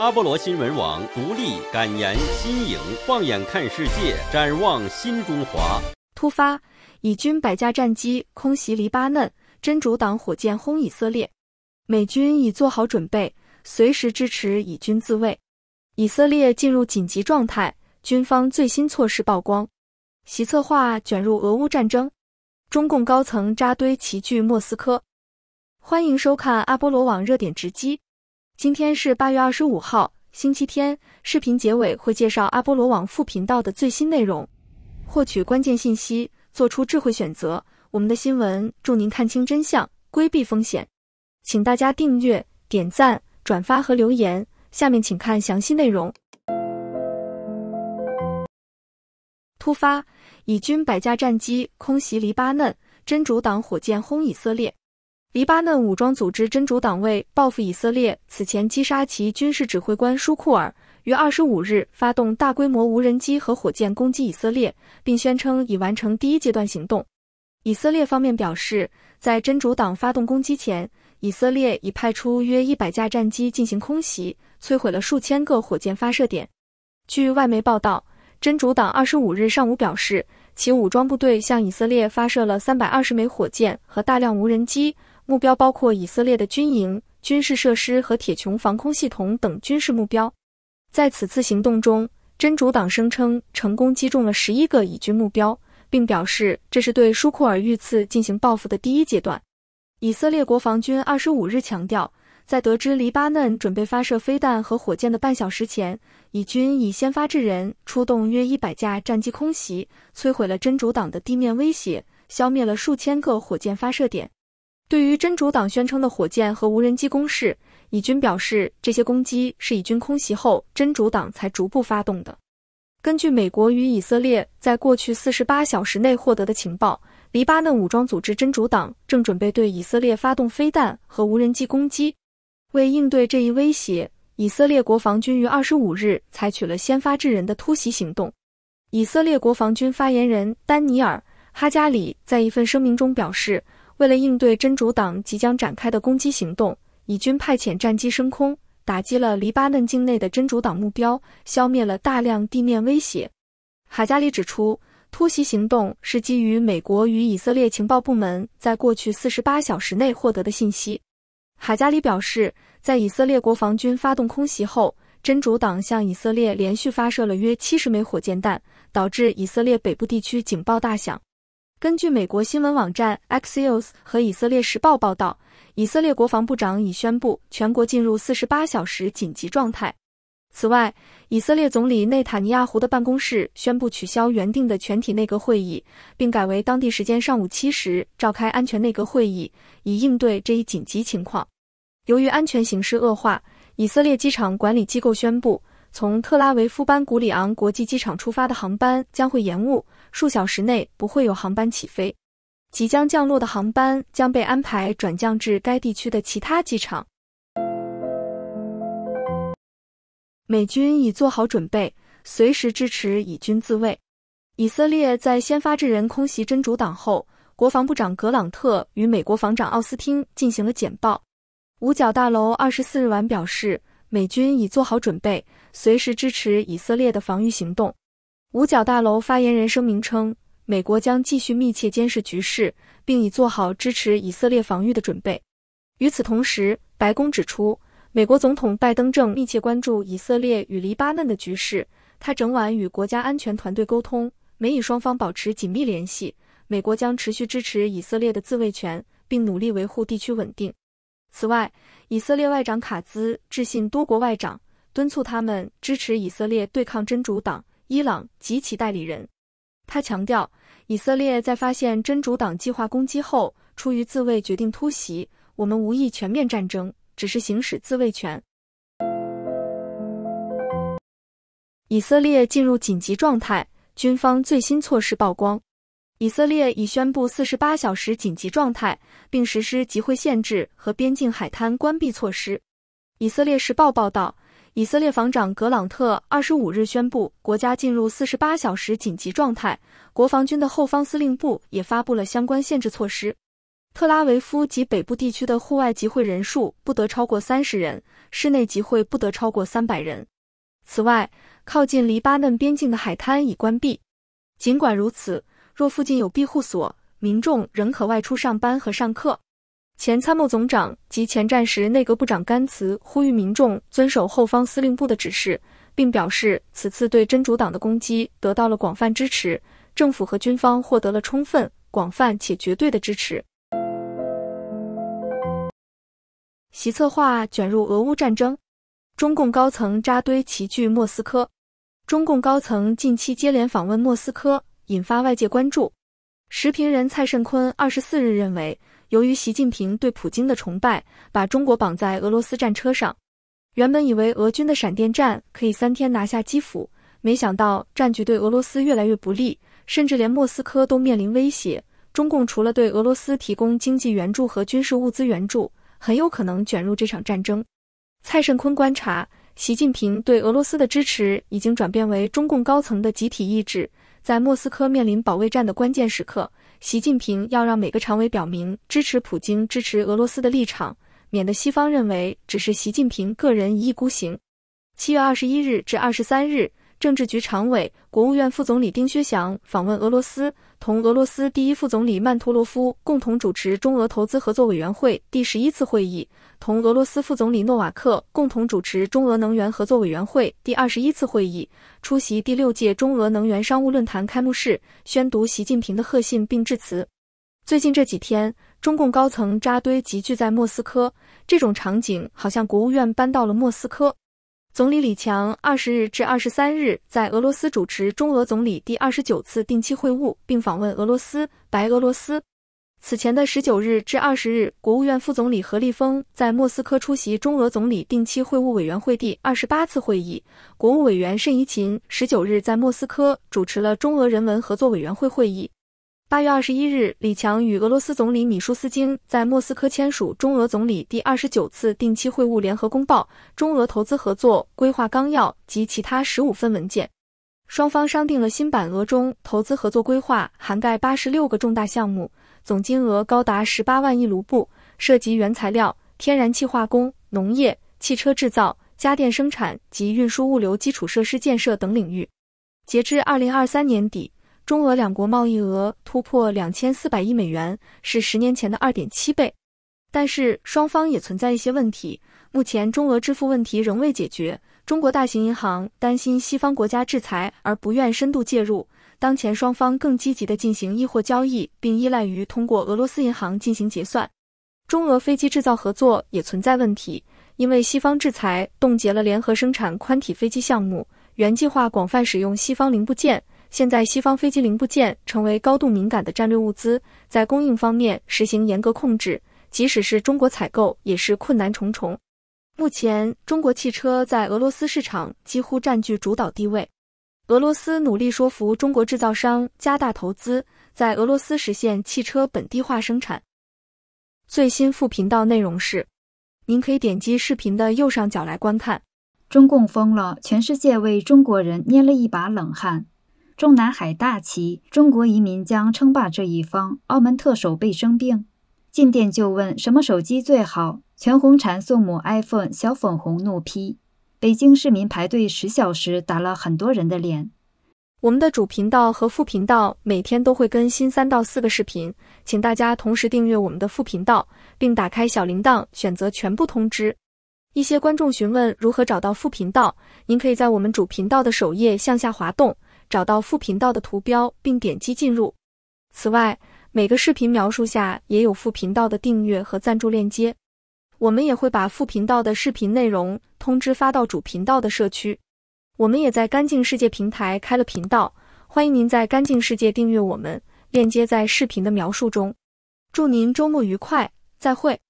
阿波罗新闻网独立感言新颖，放眼看世界，展望新中华。突发：以军百架战机空袭黎巴嫩，真主党火箭轰以色列。美军已做好准备，随时支持以军自卫。以色列进入紧急状态，军方最新措施曝光，其策划卷入俄乌战争。中共高层扎堆齐聚莫斯科。欢迎收看阿波罗网热点直击。今天是八月二十五号，星期天。视频结尾会介绍阿波罗网副频道的最新内容，获取关键信息，做出智慧选择。我们的新闻助您看清真相，规避风险。请大家订阅、点赞、转发和留言。下面请看详细内容。突发：以军百架战机空袭黎巴嫩，真主党火箭轰以色列。黎巴嫩武装组织真主党为报复以色列此前击杀其军事指挥官舒库尔，于二十五日发动大规模无人机和火箭攻击以色列，并宣称已完成第一阶段行动。以色列方面表示，在真主党发动攻击前，以色列已派出约一百架战机进行空袭，摧毁了数千个火箭发射点。据外媒报道，真主党二十五日上午表示，其武装部队向以色列发射了三百二十枚火箭和大量无人机。目标包括以色列的军营、军事设施和铁穹防空系统等军事目标。在此次行动中，真主党声称成功击中了十一个以军目标，并表示这是对舒库尔遇刺进行报复的第一阶段。以色列国防军二十五日强调，在得知黎巴嫩准备发射飞弹和火箭的半小时前，以军已先发制人，出动约一百架战机空袭，摧毁了真主党的地面威胁，消灭了数千个火箭发射点。对于真主党宣称的火箭和无人机攻势，以军表示，这些攻击是以军空袭后真主党才逐步发动的。根据美国与以色列在过去四十八小时内获得的情报，黎巴嫩武装组织真主党正准备对以色列发动飞弹和无人机攻击。为应对这一威胁，以色列国防军于二十五日采取了先发制人的突袭行动。以色列国防军发言人丹尼尔·哈加里在一份声明中表示。为了应对真主党即将展开的攻击行动，以军派遣战机升空，打击了黎巴嫩境内的真主党目标，消灭了大量地面威胁。哈加里指出，突袭行动是基于美国与以色列情报部门在过去48小时内获得的信息。哈加里表示，在以色列国防军发动空袭后，真主党向以色列连续发射了约70枚火箭弹，导致以色列北部地区警报大响。根据美国新闻网站 Axios 和以色列时报报道，以色列国防部长已宣布全国进入四十八小时紧急状态。此外，以色列总理内塔尼亚胡的办公室宣布取消原定的全体内阁会议，并改为当地时间上午七时召开安全内阁会议，以应对这一紧急情况。由于安全形势恶化，以色列机场管理机构宣布，从特拉维夫班古里昂国际机场出发的航班将会延误。数小时内不会有航班起飞，即将降落的航班将被安排转降至该地区的其他机场。美军已做好准备，随时支持以军自卫。以色列在先发制人空袭真主党后，国防部长格朗特与美国防长奥斯汀进行了简报。五角大楼二十四日晚表示，美军已做好准备，随时支持以色列的防御行动。五角大楼发言人声明称，美国将继续密切监视局势，并已做好支持以色列防御的准备。与此同时，白宫指出，美国总统拜登正密切关注以色列与黎巴嫩的局势，他整晚与国家安全团队沟通，美以双方保持紧密联系。美国将持续支持以色列的自卫权，并努力维护地区稳定。此外，以色列外长卡兹致信多国外长，敦促他们支持以色列对抗真主党。伊朗及其代理人，他强调，以色列在发现真主党计划攻击后，出于自卫决定突袭。我们无意全面战争，只是行使自卫权。以色列进入紧急状态，军方最新措施曝光。以色列已宣布四十八小时紧急状态，并实施集会限制和边境海滩关闭措施。以色列时报报道。以色列防长格朗特二十五日宣布，国家进入四十八小时紧急状态。国防军的后方司令部也发布了相关限制措施：特拉维夫及北部地区的户外集会人数不得超过三十人，室内集会不得超过三百人。此外，靠近黎巴嫩边境的海滩已关闭。尽管如此，若附近有庇护所，民众仍可外出上班和上课。前参谋总长及前战时内阁部长甘茨呼吁民众遵守后方司令部的指示，并表示此次对真主党的攻击得到了广泛支持，政府和军方获得了充分、广泛且绝对的支持。习策划卷入俄乌战争，中共高层扎堆齐聚莫斯科。中共高层近期接连访问莫斯科，引发外界关注。时评人蔡盛坤二十四日认为。由于习近平对普京的崇拜，把中国绑在俄罗斯战车上。原本以为俄军的闪电战可以三天拿下基辅，没想到战局对俄罗斯越来越不利，甚至连莫斯科都面临威胁。中共除了对俄罗斯提供经济援助和军事物资援助，很有可能卷入这场战争。蔡胜坤观察，习近平对俄罗斯的支持已经转变为中共高层的集体意志。在莫斯科面临保卫战的关键时刻，习近平要让每个常委表明支持普京、支持俄罗斯的立场，免得西方认为只是习近平个人一意孤行。七月二十一日至二十三日，政治局常委、国务院副总理丁薛祥访问俄罗斯。同俄罗斯第一副总理曼托罗夫共同主持中俄投资合作委员会第十一次会议，同俄罗斯副总理诺瓦克共同主持中俄能源合作委员会第二十一次会议，出席第六届中俄能源商务论坛开幕式，宣读习近平的贺信并致辞。最近这几天，中共高层扎堆集聚在莫斯科，这种场景好像国务院搬到了莫斯科。总理李强二十日至二十三日在俄罗斯主持中俄总理第二十九次定期会晤，并访问俄罗斯、白俄罗斯。此前的十九日至二十日，国务院副总理何立峰在莫斯科出席中俄总理定期会晤委员会第二十八次会议。国务委员盛贻琴十九日在莫斯科主持了中俄人文合作委员会会议。八月二十一日，李强与俄罗斯总理米舒斯京在莫斯科签署《中俄总理第二十九次定期会晤联合公报》《中俄投资合作规划纲要》及其他十五份文件。双方商定了新版《俄中投资合作规划》，涵盖八十六个重大项目，总金额高达十八万亿卢布，涉及原材料、天然气、化工、农业、汽车制造、家电生产及运输物流基础设施建设等领域。截至二零二三年底。中俄两国贸易额突破两千四百亿美元，是十年前的二点七倍。但是双方也存在一些问题。目前中俄支付问题仍未解决，中国大型银行担心西方国家制裁而不愿深度介入。当前双方更积极的进行易货交易，并依赖于通过俄罗斯银行进行结算。中俄飞机制造合作也存在问题，因为西方制裁冻结了联合生产宽体飞机项目，原计划广泛使用西方零部件。现在，西方飞机零部件成为高度敏感的战略物资，在供应方面实行严格控制。即使是中国采购，也是困难重重。目前，中国汽车在俄罗斯市场几乎占据主导地位。俄罗斯努力说服中国制造商加大投资，在俄罗斯实现汽车本地化生产。最新副频道内容是，您可以点击视频的右上角来观看。中共疯了，全世界为中国人捏了一把冷汗。中南海大旗，中国移民将称霸这一方。澳门特首被生病，进店就问什么手机最好？全红婵送母 iPhone，小粉红怒批。北京市民排队十小时，打了很多人的脸。我们的主频道和副频道每天都会更新三到四个视频，请大家同时订阅我们的副频道，并打开小铃铛，选择全部通知。一些观众询问如何找到副频道，您可以在我们主频道的首页向下滑动。找到副频道的图标并点击进入。此外，每个视频描述下也有副频道的订阅和赞助链接。我们也会把副频道的视频内容通知发到主频道的社区。我们也在干净世界平台开了频道，欢迎您在干净世界订阅我们，链接在视频的描述中。祝您周末愉快，再会。